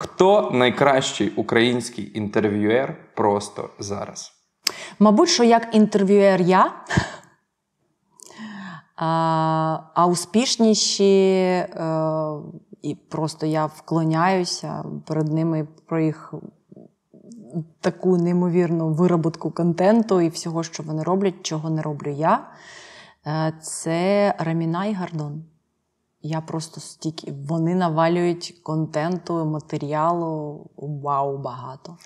Хто найкращий український інтерв'юер просто зараз? Мабуть, що як інтерв'юер я, а, а успішніші, е, і просто я вклоняюся перед ними про їх таку неймовірну вироботку контенту і всього, що вони роблять, чого не роблю я. Е, це Раміна і Гардон. Я просто стільки. Вони навалюють контенту, матеріалу. Вау, багато.